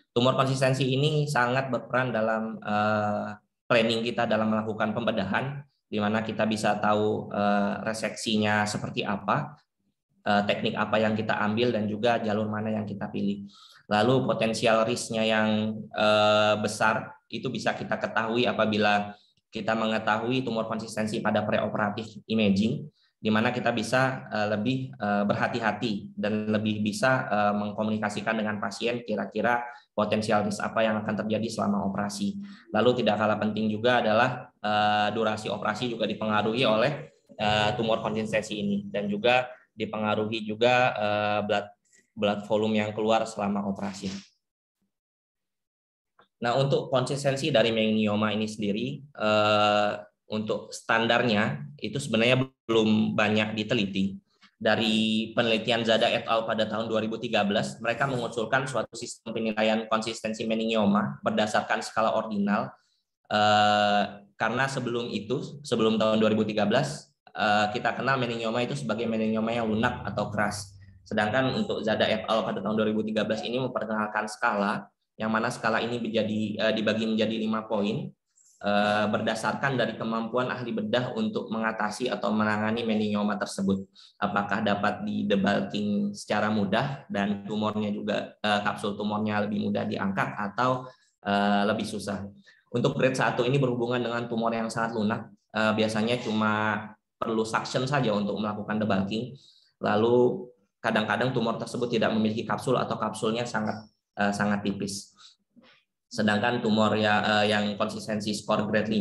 Tumor konsistensi ini sangat berperan dalam uh, planning kita dalam melakukan pembedahan di mana kita bisa tahu uh, reseksinya seperti apa, Eh, teknik apa yang kita ambil dan juga jalur mana yang kita pilih. Lalu potensial risknya yang eh, besar itu bisa kita ketahui apabila kita mengetahui tumor konsistensi pada preoperatif imaging, di mana kita bisa eh, lebih berhati-hati dan lebih bisa mengkomunikasikan dengan pasien kira-kira potensial risk apa yang akan terjadi selama operasi. Lalu tidak kalah penting juga adalah durasi operasi juga dipengaruhi oleh tumor konsistensi ini dan juga dipengaruhi juga uh, blood blood volume yang keluar selama operasi. Nah, untuk konsistensi dari meningioma ini sendiri eh, untuk standarnya itu sebenarnya belum banyak diteliti. Dari penelitian Zada et al. pada tahun 2013, mereka mengusulkan suatu sistem penilaian konsistensi meningioma berdasarkan skala ordinal eh, karena sebelum itu, sebelum tahun 2013, Eh, kita kenal meningioma itu sebagai meningioma yang lunak atau keras. Sedangkan untuk Zada et al. pada tahun 2013 ini memperkenalkan skala, yang mana skala ini menjadi, eh, dibagi menjadi lima poin, eh, berdasarkan dari kemampuan ahli bedah untuk mengatasi atau menangani meningioma tersebut. Apakah dapat didebalking secara mudah dan tumornya juga kapsul tumornya lebih mudah diangkat atau lebih susah. Untuk grade 1 ini berhubungan dengan tumor yang sangat lunak, biasanya cuma perlu suction saja untuk melakukan debunking. Lalu kadang-kadang tumor tersebut tidak memiliki kapsul atau kapsulnya sangat uh, sangat tipis. Sedangkan tumor ya, uh, yang konsistensi skor grade 5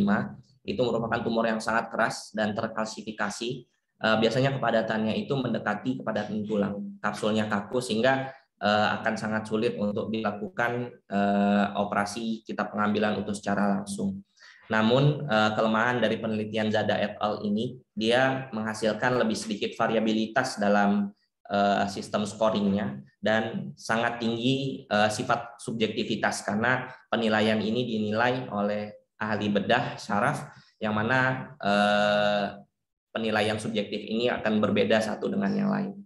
itu merupakan tumor yang sangat keras dan terkalsifikasi. Uh, biasanya kepadatannya itu mendekati kepadatan tulang. Kapsulnya kaku sehingga uh, akan sangat sulit untuk dilakukan uh, operasi kita pengambilan utuh secara langsung. Namun eh, kelemahan dari penelitian Zada et al ini dia menghasilkan lebih sedikit variabilitas dalam eh, sistem scoringnya dan sangat tinggi eh, sifat subjektivitas karena penilaian ini dinilai oleh ahli bedah syaraf yang mana penilaian subjektif ini akan berbeda satu dengan yang lain.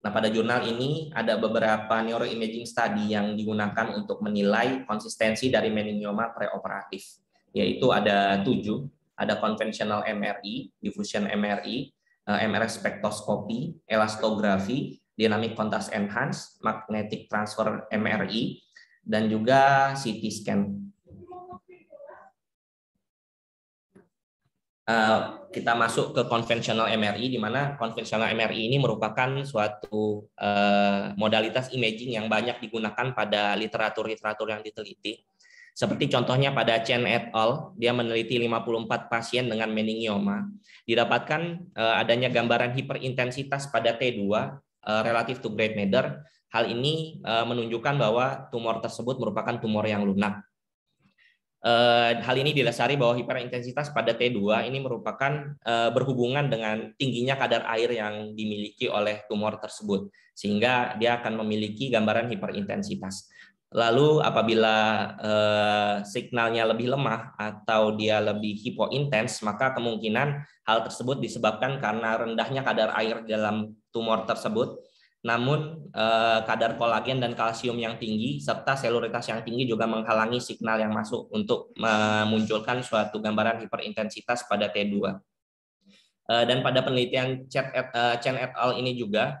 Nah, pada jurnal ini ada beberapa neuroimaging study yang digunakan untuk menilai konsistensi dari meningioma preoperatif, yaitu ada tujuh, ada konvensional MRI, diffusion MRI, eh, MR spektroskopi, elastografi, dynamic contrast enhanced, magnetic transfer MRI, dan juga CT scan. Eh, kita masuk ke konvensional MRI, di mana konvensional MRI ini merupakan suatu eh, modalitas imaging yang banyak digunakan pada literatur-literatur yang diteliti. Seperti contohnya pada Chen et al, dia meneliti 54 pasien dengan meningioma. Didapatkan eh, adanya gambaran hiperintensitas pada T2 uh, relatif to grade matter. Hal ini menunjukkan bahwa tumor tersebut merupakan tumor yang lunak. Eh, hal ini didasari bahwa hiperintensitas pada T2 ini merupakan eh, berhubungan dengan tingginya kadar air yang dimiliki oleh tumor tersebut, sehingga dia akan memiliki gambaran hiperintensitas. Lalu apabila eh, signalnya lebih lemah atau dia lebih hipointens, maka kemungkinan hal tersebut disebabkan karena rendahnya kadar air dalam tumor tersebut namun eh, kadar kolagen dan kalsium yang tinggi serta seluritas yang tinggi juga menghalangi signal yang masuk untuk memunculkan suatu gambaran hiperintensitas pada T2. Eh, dan pada penelitian Chen et, eh, Chen et al ini juga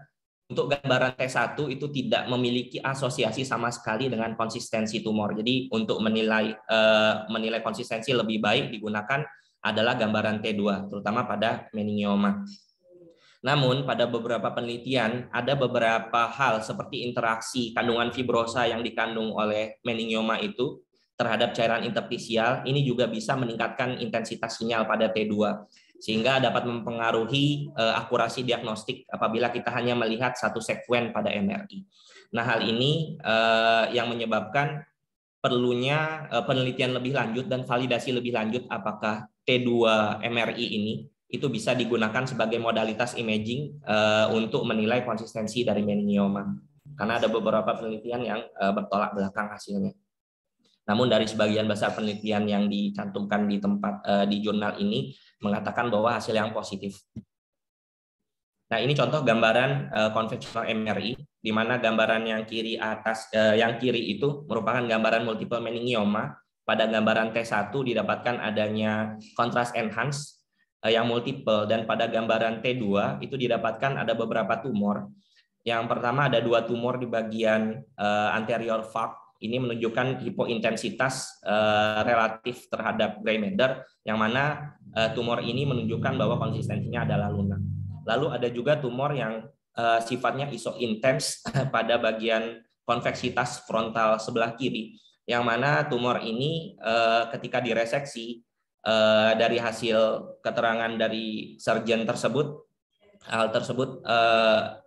untuk gambaran T1 itu tidak memiliki asosiasi sama sekali dengan konsistensi tumor. Jadi untuk menilai menilai konsistensi lebih baik digunakan adalah gambaran T2 terutama pada meningioma. Namun pada beberapa penelitian ada beberapa hal seperti interaksi kandungan fibrosa yang dikandung oleh meningioma itu terhadap cairan interstisial ini juga bisa meningkatkan intensitas sinyal pada T2 sehingga dapat mempengaruhi eh, akurasi diagnostik apabila kita hanya melihat satu sekuen pada MRI. Nah, hal ini eh, yang menyebabkan perlunya eh, penelitian lebih lanjut dan validasi lebih lanjut apakah T2 MRI ini itu bisa digunakan sebagai modalitas imaging uh, untuk menilai konsistensi dari meningioma karena ada beberapa penelitian yang uh, bertolak belakang hasilnya. Namun dari sebagian besar penelitian yang dicantumkan di tempat uh, di jurnal ini mengatakan bahwa hasil yang positif. Nah, ini contoh gambaran uh, konvensional MRI di mana gambaran yang kiri atas uh, yang kiri itu merupakan gambaran multiple meningioma. Pada gambaran T1 didapatkan adanya contrast enhance Eh, yang multiple dan pada gambaran T2 itu didapatkan ada beberapa tumor. Yang pertama ada dua tumor di bagian uh, anterior fork. Ini menunjukkan hipointensitas uh, relatif terhadap gray matter yang mana uh, tumor ini menunjukkan bahwa konsistensinya adalah lunak. Lalu ada juga tumor yang uh, sifatnya isointens pada bagian konveksitas frontal sebelah kiri yang mana tumor ini uh, ketika direseksi uh, dari hasil keterangan dari sarjan tersebut hal tersebut uh,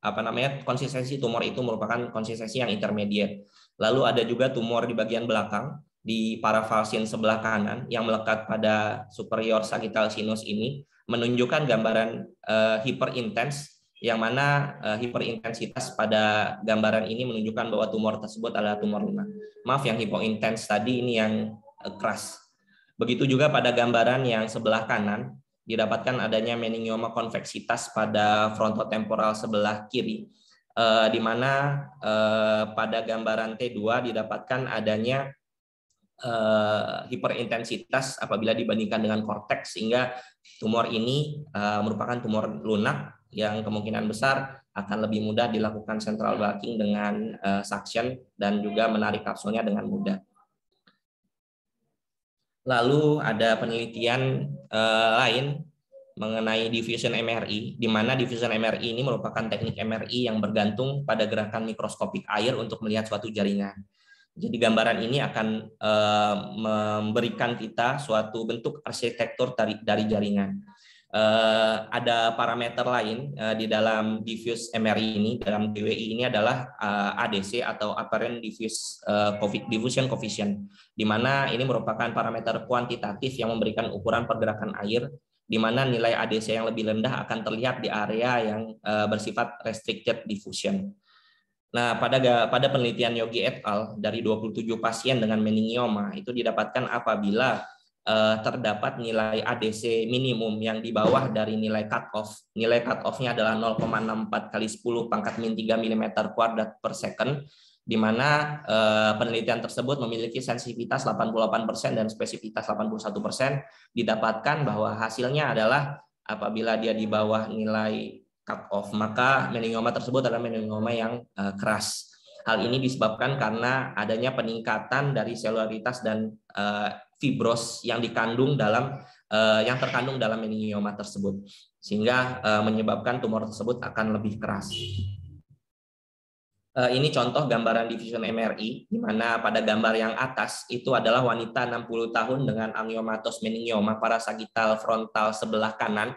apa namanya konsistensi tumor itu merupakan konsistensi yang intermediate. Lalu ada juga tumor di bagian belakang di parafalsin sebelah kanan yang melekat pada superior sagittal sinus ini menunjukkan gambaran uh, eh, hiperintens yang mana uh, hiperintensitas pada gambaran ini menunjukkan bahwa tumor tersebut adalah tumor lunak. Maaf yang hipointens tadi ini yang uh, keras. Begitu juga pada gambaran yang sebelah kanan, didapatkan adanya meningioma konveksitas pada frontotemporal sebelah kiri, eh, di mana eh, pada gambaran T2 didapatkan adanya eh, hiperintensitas apabila dibandingkan dengan korteks, sehingga tumor ini eh, merupakan tumor lunak yang kemungkinan besar akan lebih mudah dilakukan central blocking dengan eh, suction dan juga menarik kapsulnya dengan mudah. Lalu ada penelitian eh, lain mengenai diffusion MRI, di mana diffusion MRI ini merupakan teknik MRI yang bergantung pada gerakan mikroskopik air untuk melihat suatu jaringan. Jadi gambaran ini akan eh, memberikan kita suatu bentuk arsitektur dari, dari jaringan. Uh, ada parameter lain uh, di dalam diffuse MRI ini, dalam DWI ini adalah uh, eh, ADC atau apparent diffuse COVID, diffusion coefficient, di mana ini merupakan parameter kuantitatif yang memberikan ukuran pergerakan air, di mana nilai ADC yang lebih rendah akan terlihat di area yang bersifat restricted diffusion. Nah, pada pada penelitian Yogi et al dari 27 pasien dengan meningioma itu didapatkan apabila eh, terdapat nilai ADC minimum yang di bawah dari nilai cut-off. Nilai cut nya adalah 0,64 kali 10 pangkat min 3 mm kuadrat per second, di mana eh, penelitian tersebut memiliki sensitivitas 88% dan spesifitas 81%, didapatkan bahwa hasilnya adalah apabila dia di bawah nilai cut-off, maka meningoma tersebut adalah meningoma yang eh, keras. Hal ini disebabkan karena adanya peningkatan dari selularitas dan eh, fibros yang dikandung dalam uh, yang terkandung dalam meningioma tersebut sehingga uh, menyebabkan tumor tersebut akan lebih keras. Uh, ini contoh gambaran division MRI di mana pada gambar yang atas itu adalah wanita 60 tahun dengan angiomatos meningioma parasagital frontal sebelah kanan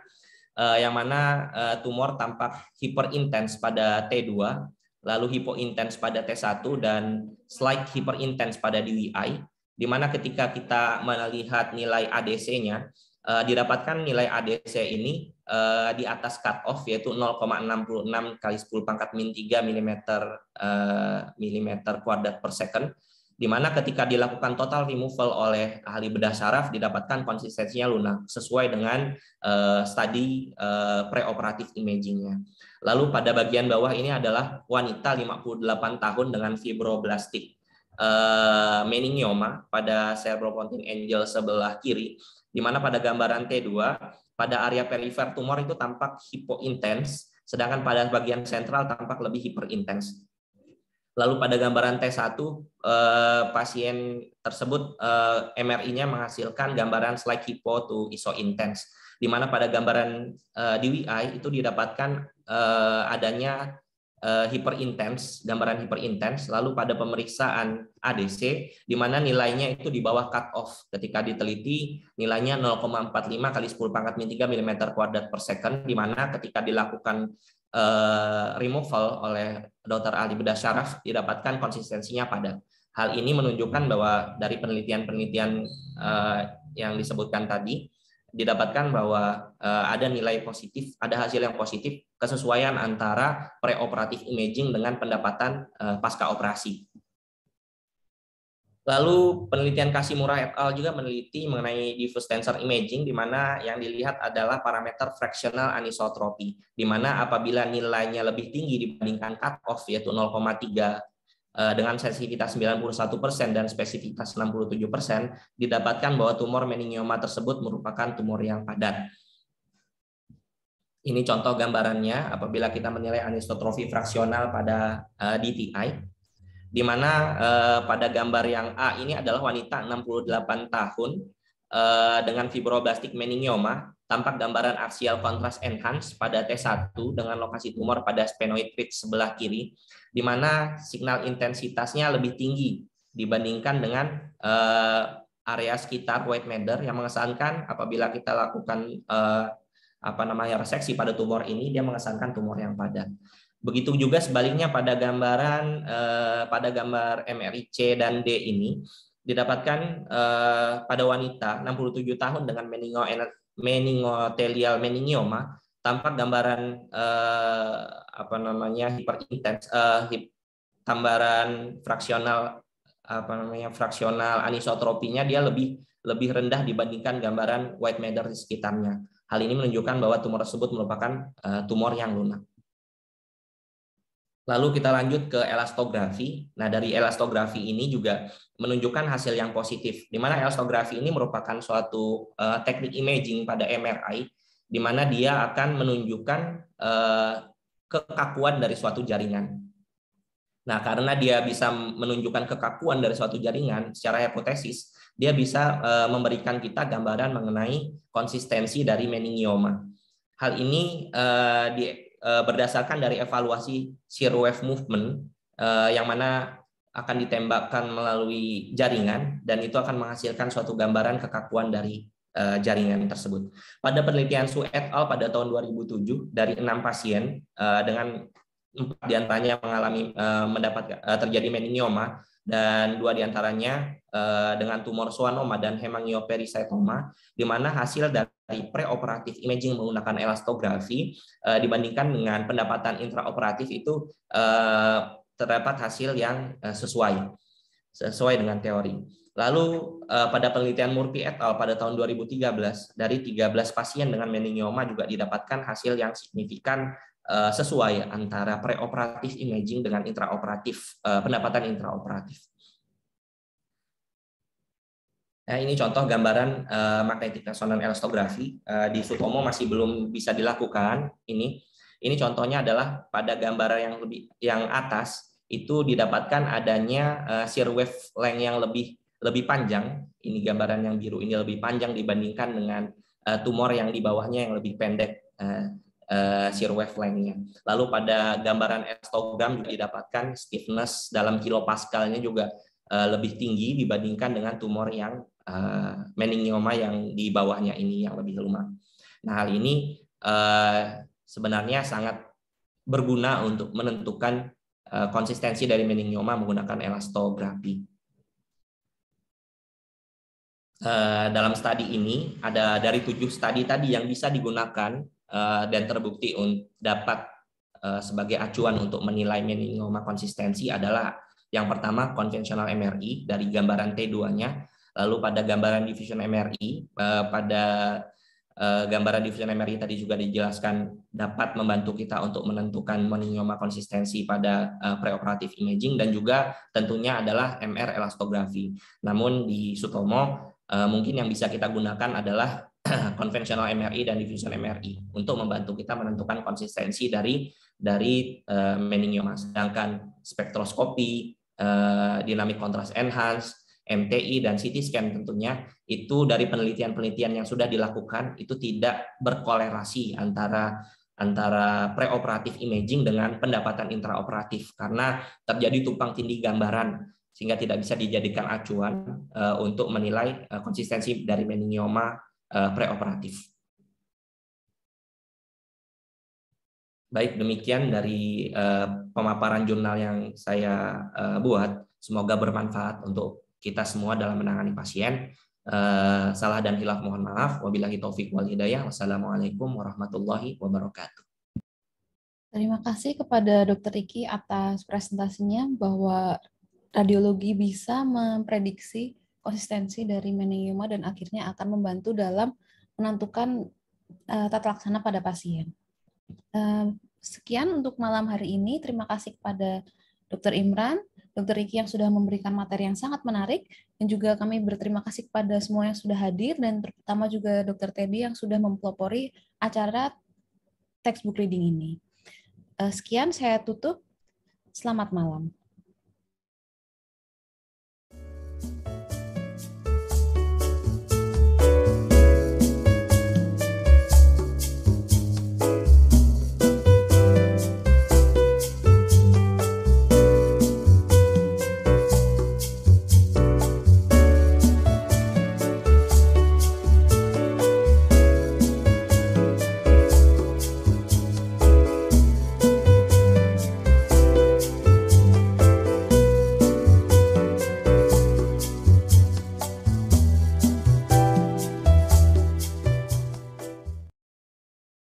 uh, yang mana uh, tumor tampak hiperintens pada T2 lalu hipointens pada T1 dan slight hiperintens pada DWI di mana ketika kita melihat nilai ADC-nya uh, eh, didapatkan nilai ADC ini uh, di atas cut off yaitu 0,66 kali 10 pangkat min 3 mm uh, mm kuadrat per second di mana ketika dilakukan total removal oleh ahli bedah saraf didapatkan konsistensinya lunak sesuai dengan uh, eh, studi uh, preoperatif imagingnya. Lalu pada bagian bawah ini adalah wanita 58 tahun dengan fibroblastik. Eh, meningioma pada cerebropontin angel sebelah kiri, di mana pada gambaran T2 pada area perifer tumor itu tampak hipointens, sedangkan pada bagian sentral tampak lebih hiperintens. Lalu pada gambaran T1 eh, pasien tersebut eh, MRI-nya menghasilkan gambaran slight hipo to isointens, di mana pada gambaran eh, di itu didapatkan adanya uh, eh, hiperintens, gambaran hiperintens, lalu pada pemeriksaan ADC, di mana nilainya itu di bawah cut off. Ketika diteliti, nilainya 0,45 kali 10 pangkat min 3 mm kuadrat per second, di mana ketika dilakukan uh, removal oleh Dr. Ali Bedah Syaraf, didapatkan konsistensinya pada. Hal ini menunjukkan bahwa dari penelitian-penelitian uh, yang disebutkan tadi, didapatkan bahwa uh, ada nilai positif, ada hasil yang positif kesesuaian antara preoperatif imaging dengan pendapatan uh, pasca operasi. Lalu penelitian Kasimura et al. juga meneliti mengenai diffuse tensor imaging, di mana yang dilihat adalah parameter fractional anisotropi, di mana apabila nilainya lebih tinggi dibandingkan cut-off, yaitu Eh, dengan sensitivitas 91% dan spesifitas 67%, didapatkan bahwa tumor meningioma tersebut merupakan tumor yang padat. Ini contoh gambarannya apabila kita menilai anisotrofi fraksional pada eh, DTI, di mana eh, pada gambar yang A ini adalah wanita 68 tahun dengan fibroblastik meningioma tampak gambaran aksial kontras enhance pada T1 dengan lokasi tumor pada spenoid ridge sebelah kiri, di mana signal intensitasnya lebih tinggi dibandingkan dengan uh, area sekitar white matter yang mengesankan apabila kita lakukan uh, apa namanya reseksi pada tumor ini dia mengesankan tumor yang padat. Begitu juga sebaliknya pada gambaran eh, pada gambar MRI C dan D ini didapatkan eh, pada wanita 67 tahun dengan meningo meningotelial meningioma tampak gambaran eh, apa namanya hiperintens eh, hip, tambaran fraksional apa namanya fraksional anisotropinya dia lebih lebih rendah dibandingkan gambaran white matter di sekitarnya. Hal ini menunjukkan bahwa tumor tersebut merupakan eh, tumor yang lunak. Lalu kita lanjut ke elastografi. Nah, dari elastografi ini juga menunjukkan hasil yang positif, di mana elastografi ini merupakan suatu uh, teknik imaging pada MRI, di mana dia akan menunjukkan uh, kekakuan dari suatu jaringan. Nah, karena dia bisa menunjukkan kekakuan dari suatu jaringan secara hipotesis, dia bisa uh, memberikan kita gambaran mengenai konsistensi dari meningioma. Hal ini uh, di Eh, berdasarkan dari evaluasi zero wave movement eh, yang mana akan ditembakkan melalui jaringan dan itu akan menghasilkan suatu gambaran kekakuan dari eh, jaringan tersebut. Pada penelitian Su et al pada tahun 2007 dari enam pasien dengan empat diantaranya mengalami mendapat terjadi meningioma dan dua diantaranya dengan tumor suanoma dan hemangioperisitoma, di mana hasil dari dari preoperatif imaging menggunakan elastografi uh, dibandingkan dengan pendapatan intraoperatif itu uh, terdapat hasil yang uh, sesuai sesuai dengan teori. Lalu uh, pada penelitian Murphy et al pada tahun 2013 dari 13 pasien dengan meningioma juga didapatkan hasil yang signifikan uh, sesuai antara preoperatif imaging dengan intraoperatif uh, pendapatan intraoperatif. Nah, ini contoh gambaran uh, eh, magnetic resonance elastografi uh, eh, di Sutomo masih belum bisa dilakukan. Ini ini contohnya adalah pada gambar yang lebih yang atas itu didapatkan adanya uh, shear length yang lebih lebih panjang. Ini gambaran yang biru ini lebih panjang dibandingkan dengan uh, tumor yang di bawahnya yang lebih pendek uh, uh, shear wave nya Lalu pada gambaran elastogram juga didapatkan stiffness dalam kilopaskalnya juga lebih tinggi dibandingkan dengan tumor yang uh, eh, meningioma yang di bawahnya ini yang lebih lunak. Nah, hal ini eh, sebenarnya sangat berguna untuk menentukan eh, konsistensi dari meningioma menggunakan elastografi. dalam studi ini ada dari tujuh studi tadi yang bisa digunakan dan terbukti dapat sebagai acuan untuk menilai meningioma konsistensi adalah yang pertama konvensional MRI dari gambaran T2-nya lalu pada gambaran division MRI eh, pada eh, gambaran division MRI tadi juga dijelaskan dapat membantu kita untuk menentukan meningioma konsistensi pada eh, preoperatif imaging dan juga tentunya adalah MR elastografi. Namun di Sutomo mungkin yang bisa kita gunakan adalah konvensional MRI dan diffusion MRI untuk membantu kita menentukan konsistensi dari dari meningioma. Sedangkan spektroskopi, dinamik kontras contrast enhance, MTI dan CT scan tentunya itu dari penelitian-penelitian yang sudah dilakukan itu tidak berkolerasi antara antara preoperatif imaging dengan pendapatan intraoperatif karena terjadi tumpang tindih gambaran sehingga tidak bisa dijadikan acuan uh, untuk menilai uh, konsistensi dari meningioma uh, preoperatif. Baik, demikian dari uh, pemaparan jurnal yang saya uh, buat. Semoga bermanfaat untuk kita semua dalam menangani pasien. Eh, salah dan hilaf mohon maaf. Wabillahi taufik wal hidayah. Wassalamualaikum warahmatullahi wabarakatuh. Terima kasih kepada Dr. Iki atas presentasinya bahwa radiologi bisa memprediksi konsistensi dari meningioma dan akhirnya akan membantu dalam menentukan uh, tata laksana pada pasien. Eh, sekian untuk malam hari ini. Terima kasih kepada Dr. Imran Dr. Riki yang sudah memberikan materi yang sangat menarik dan juga kami berterima kasih kepada semua yang sudah hadir dan terutama juga Dr. Teddy yang sudah mempelopori acara textbook reading ini. Eh, sekian saya tutup. Selamat malam.